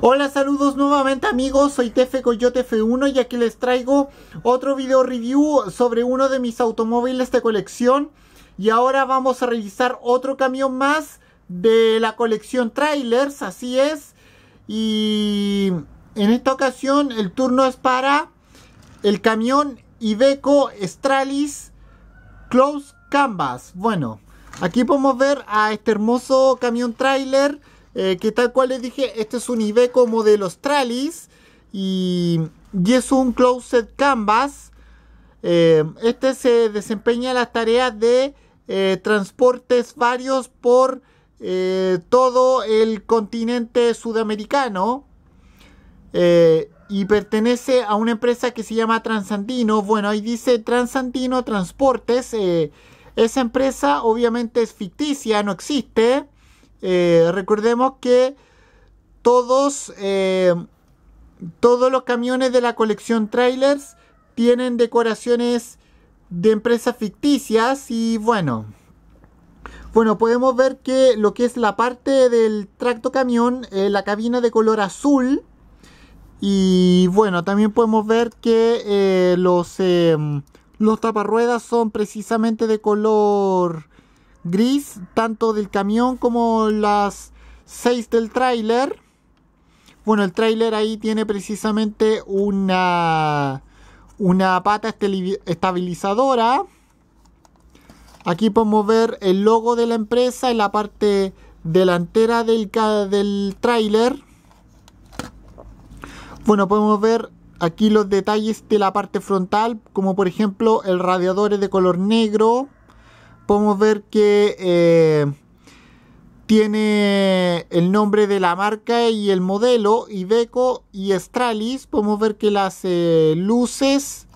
Hola, saludos nuevamente amigos, soy Tefe Coyote F1 y aquí les traigo otro video review sobre uno de mis automóviles de colección y ahora vamos a revisar otro camión más de la colección trailers, así es y en esta ocasión el turno es para el camión Iveco Stralis Close Canvas bueno, aquí podemos ver a este hermoso camión trailer eh, que tal cual les dije, este es un como modelo los y, y es un Closed Canvas. Eh, este se desempeña las tareas de eh, transportes varios por todo el continente sudamericano y pertenece a una empresa que se llama Transandino. Bueno, ahí dice Transandino Transportes. esa empresa obviamente es ficticia, no existe. Eh, recordemos que todos, eh, todos los camiones de la colección trailers tienen decoraciones de empresas ficticias y bueno. Bueno, podemos ver que lo que es la parte del tracto camión, eh, la cabina de color azul. Y bueno, también podemos ver que los, los taparruedas son precisamente de color gris, tanto del camión como las 6 del tráiler. Bueno, el tráiler ahí tiene precisamente una, una pata estabilizadora. Aquí podemos ver el logo de la empresa en la parte delantera del, del tráiler. Bueno, podemos ver aquí los detalles de la parte frontal, como por ejemplo el radiador es de color negro, podemos ver que eh, tiene el nombre de la marca y el modelo, Iveco y Stralis. Podemos ver que las eh, luces,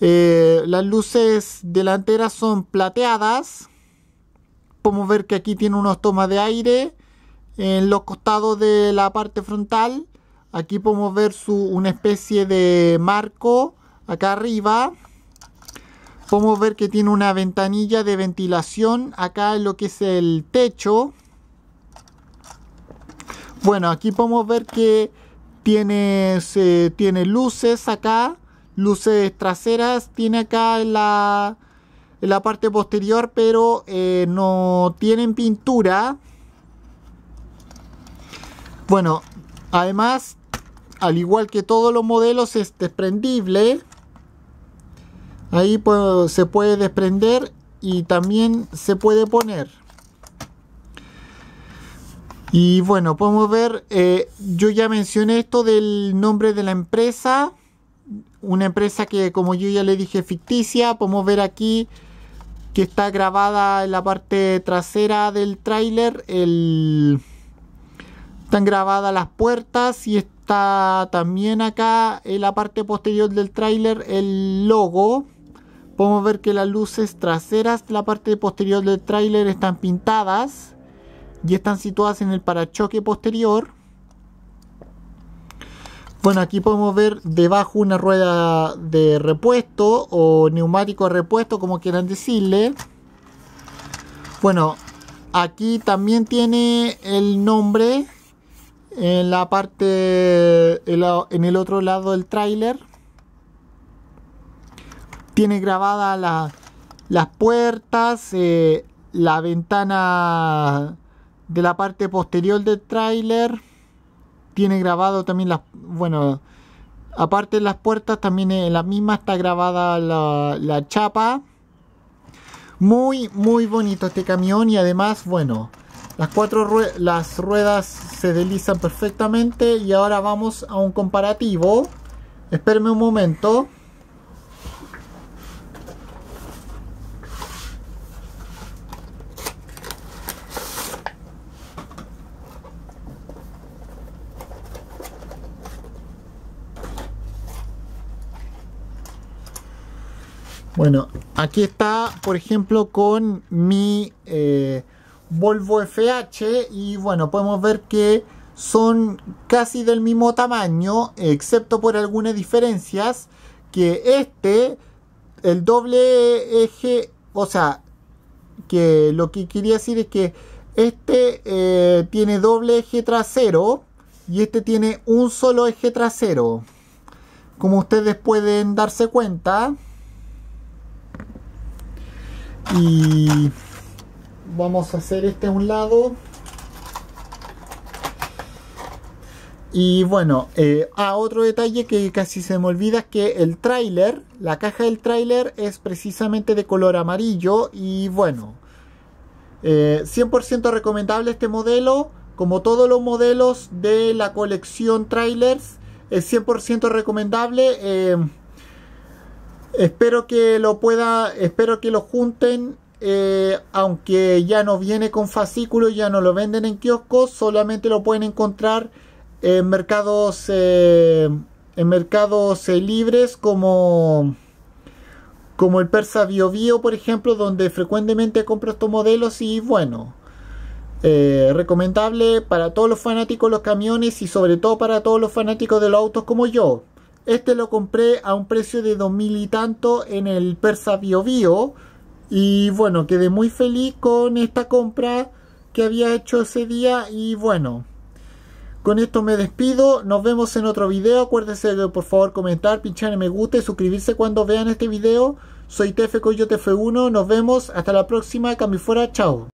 eh, las luces delanteras son plateadas. Podemos ver que aquí tiene unos tomas de aire en los costados de la parte frontal. Aquí podemos ver su, una especie de marco acá arriba. Podemos ver que tiene una ventanilla de ventilación acá en lo que es el techo. Bueno, aquí podemos ver que tiene, tiene luces acá, luces traseras, tiene acá en la, parte posterior, pero eh, no tienen pintura. Bueno, además, al igual que todos los modelos, es desprendible. Ahí se puede desprender y también se puede poner. Y bueno, podemos ver, eh, yo ya mencioné esto del nombre de la empresa. Una empresa que, como yo ya le dije, ficticia. Podemos ver aquí que está grabada en la parte trasera del tráiler. Están grabadas las puertas y está también acá en la parte posterior del tráiler el logo. Podemos ver que las luces traseras, la parte posterior del tráiler están pintadas y están situadas en el parachoque posterior. Bueno, aquí podemos ver debajo una rueda de repuesto o neumático de repuesto, como quieran decirle. Bueno, aquí también tiene el nombre en la parte en el otro lado del tráiler tiene grabadas las puertas, eh, la ventana de la parte posterior del tráiler, tiene grabado también las, bueno, aparte de las puertas, también en la misma está grabada la, chapa. Muy, muy bonito este camión y además, bueno, las cuatro las ruedas se deslizan perfectamente y ahora vamos a un comparativo. Espérenme un momento. Bueno, aquí está, por ejemplo, con mi eh, Volvo FH y bueno, podemos ver que son casi del mismo tamaño, excepto por algunas diferencias, que este, el doble eje, o sea, que lo que quería decir es que este eh, tiene doble eje trasero y este tiene un solo eje trasero. Como ustedes pueden darse cuenta, y vamos a hacer este a un lado y bueno, eh, a ah, otro detalle que casi se me olvida es que el tráiler, la caja del tráiler es precisamente de color amarillo y bueno, 100% eh, recomendable este modelo, como todos los modelos de la colección trailers, es 100% recomendable. Eh, Espero que lo pueda, espero que lo junten, eh, aunque ya no viene con fascículo, ya no lo venden en kioscos, solamente lo pueden encontrar en mercados, eh, en mercados eh, libres como como el persa Bio Bio, por ejemplo, donde frecuentemente compro estos modelos y bueno, recomendable para todos los fanáticos de los camiones y sobre todo para todos los fanáticos de los autos como yo. Este lo compré a un precio de mil y tanto en el Persa Bio Bio. Y bueno, quedé muy feliz con esta compra que había hecho ese día. Y bueno, con esto me despido. Nos vemos en otro video. Acuérdense de por favor comentar, pinchar en me gusta y suscribirse cuando vean este video. Soy TF yo 1 Nos vemos. Hasta la próxima. camifora fuera. Chao.